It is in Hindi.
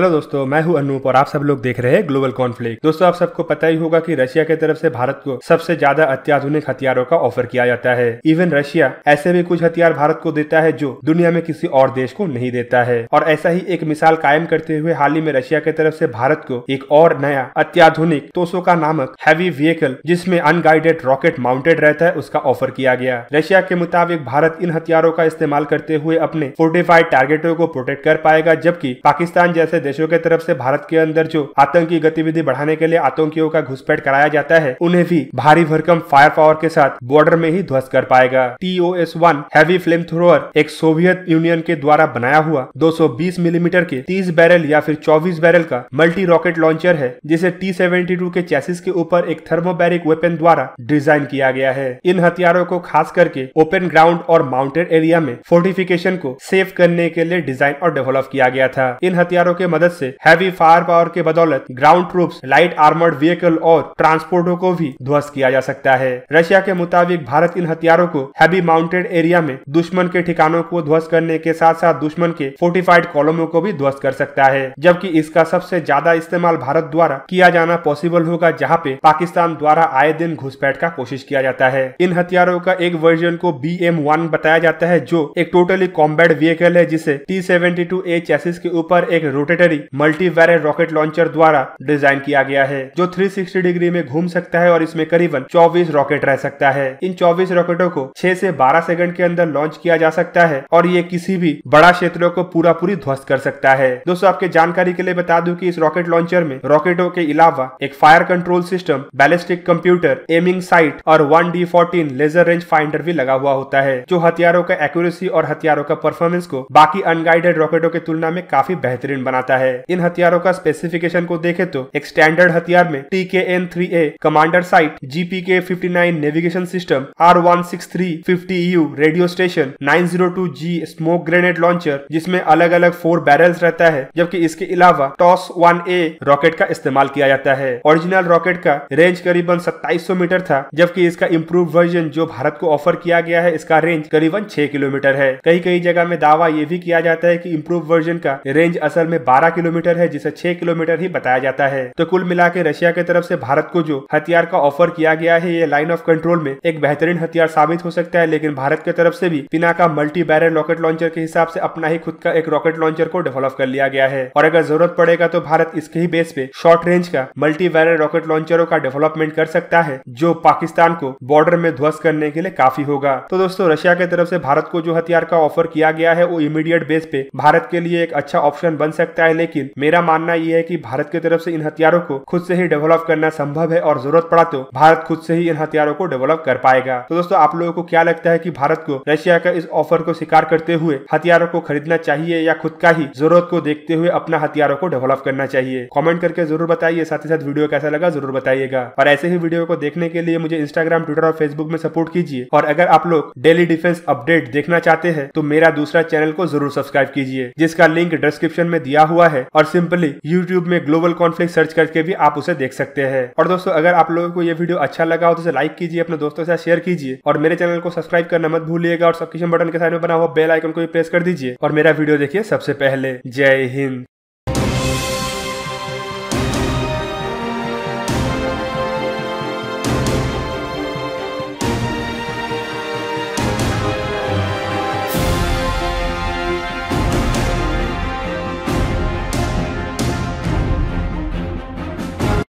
हेलो दोस्तों मैं हूं अनूप और आप सब लोग देख रहे हैं ग्लोबल कॉन्फ्लिक्ट दोस्तों आप सबको पता ही होगा कि रशिया की तरफ से भारत को सबसे ज्यादा अत्याधुनिक हथियारों का ऑफर किया जाता है इवन रशिया ऐसे भी कुछ हथियार भारत को देता है जो दुनिया में किसी और देश को नहीं देता है और ऐसा ही एक मिसाल कायम करते हुए हाल ही में रशिया की तरफ से भारत को एक और नया अत्याधुनिक तोसो का नामक हैवी व्हीकल जिसमे अनगाइडेड रॉकेट माउंटेड रहता है उसका ऑफर किया गया रशिया के मुताबिक भारत इन हथियारों का इस्तेमाल करते हुए अपने फोर्टिफाइड टारगेटों को प्रोटेक्ट कर पाएगा जबकि पाकिस्तान जैसे देशों के तरफ से भारत के अंदर जो आतंकी गतिविधि बढ़ाने के लिए आतंकियों का घुसपैठ कराया जाता है उन्हें भी भारी भरकम फायर पावर के साथ बॉर्डर में ही ध्वस्त कर पाएगा T O S one heavy flamethrower एक सोवियत यूनियन के द्वारा बनाया हुआ 220 मिलीमीटर mm के 30 बैरल या फिर 24 बैरल का मल्टी रॉकेट लॉन्चर है जिसे टी सेवेंटी टू के चैसिस के ऊपर एक थर्मोबैरिक वेपन द्वारा डिजाइन किया गया है इन हथियारों को खास करके ओपन ग्राउंड और माउंटेन एरिया में फोर्टिफिकेशन को सेव करने के लिए डिजाइन और डेवलप किया गया था इन हथियारों के मदद मदद से हैवी फायर पावर के बदौलत ground troops light armoured vehicle और ट्रांसपोर्टो को भी ध्वस्त किया जा सकता है रशिया के मुताबिक भारत इन हथियारों को हैवी माउंटेड एरिया में दुश्मन के ठिकानों को ध्वस्त करने के साथ साथ दुश्मन के फोर्टिफाइड कॉलमों को भी ध्वस्त कर सकता है जबकि इसका सबसे ज्यादा इस्तेमाल भारत द्वारा किया जाना पॉसिबल होगा जहाँ पे पाकिस्तान द्वारा आए दिन घुसपैठ का कोशिश किया जाता है इन हथियारों का एक वर्जन को बी एम वन बताया जाता है जो एक टोटली कॉम्बैट व्हीकल है जिसे T seventy two A chassis के ऊपर एक rotate multi multivariant rocket launcher द्वारा डिजाइन किया गया है जो 360 डिग्री में घूम सकता है और इसमें करीबन 24 रॉकेट रह सकता है इन 24 रॉकेटों को 6 से 12 सेकंड के अंदर लॉन्च किया जा सकता है और ये किसी भी बड़ा क्षेत्र को पूरा पूरी ध्वस्त कर सकता है दोस्तों आपके जानकारी के लिए बता दूं कि इस रॉकेट लॉन्चर में रॉकेटों के अलावा एक fire control system ballistic computer aiming sight और one D fourteen laser range finder भी लगा हुआ होता है जो हथियारों का एक्यूरेसी और हथियारों का परफॉर्मेंस को बाकी अनगाइडेड रॉकेटों की तुलना में काफी बेहतरीन बनाता आता है इन हथियारों का स्पेसिफिकेशन को देखे तो एक स्टैंडर्ड हथियार में T K N three A commander sight GP K fifty nine navigation system R one six three fifty U radio station nine zero two G smoke grenade launcher जिसमें अलग अलग फोर बैरल्स रहता है जबकि इसके अलावा टॉस वन ए रॉकेट का इस्तेमाल किया जाता है ओरिजिनल रॉकेट का रेंज करीबन सौ मीटर था जबकि इसका इम्प्रूव वर्जन जो भारत को ऑफर किया गया है इसका रेंज करीबन छह किलोमीटर है कई कई जगह में दावा ये भी किया जाता है कि इम्प्रूव वर्जन का रेंज असल में 12 किलोमीटर है जिसे 6 किलोमीटर ही बताया जाता है तो कुल मिला के रशिया के तरफ से भारत को जो हथियार का ऑफर किया गया है ये लाइन ऑफ कंट्रोल में एक बेहतरीन हथियार साबित हो सकता है लेकिन भारत की तरफ से भी पिना का मल्टी बैरल रॉकेट लॉन्चर के हिसाब से अपना ही खुद का एक रॉकेट लॉन्चर को डेवलप कर लिया गया है और अगर जरूरत पड़ेगा तो भारत इसके ही बेस पे शॉर्ट रेंज का मल्टी बैरल रॉकेट लॉन्चरों का डेवलपमेंट कर सकता है जो पाकिस्तान को बॉर्डर में ध्वस्त करने के लिए काफी होगा तो दोस्तों रशिया के तरफ से भारत को जो हथियार का ऑफर किया गया है वो इमीडिएट बेस पे भारत के लिए एक अच्छा ऑप्शन बन सकता है है लेकिन मेरा मानना यह है कि भारत की तरफ से इन हथियारों को खुद से ही डेवलप करना संभव है और जरूरत पड़ा तो भारत खुद से ही इन हथियारों को डेवलप कर पाएगा तो दोस्तों आप लोगों को क्या लगता है की भारत को रशिया का इस ऑफर को स्वीकार करते हुए हथियारों को खरीदना चाहिए या खुद का ही जरूरत को देखते हुए अपना हथियारों को डेवलप करना चाहिए कॉमेंट करके जरूर बताइए साथ ही साथ वीडियो कैसा लगा जरूर बताइएगा और ऐसे ही वीडियो को देखने के लिए मुझे इंस्टाग्राम ट्विटर और फेसबुक में सपोर्ट कीजिए और अगर आप लोग डेली डिफेंस अपडेट देखना चाहते हैं तो मेरा दूसरा चैनल को जरूर सब्सक्राइब कीजिए जिसका लिंक डिस्क्रिप्शन में दिया हुआ हुआ है और सिंपली यूट्यूब में ग्लोबल कॉन्फ्लिक्ट सर्च करके भी आप उसे देख सकते हैं और दोस्तों अगर आप लोगों को ये वीडियो अच्छा लगा हो तो लाइक कीजिए अपने दोस्तों के साथ शेयर कीजिए और मेरे चैनल को सब्सक्राइब करना मत भूलिएगा और सब्सक्रिप्शन बटन के साइड में बना हुआ बेल आइकन को भी प्रेस कर दीजिए और मेरा वीडियो देखिए सबसे पहले जय हिंद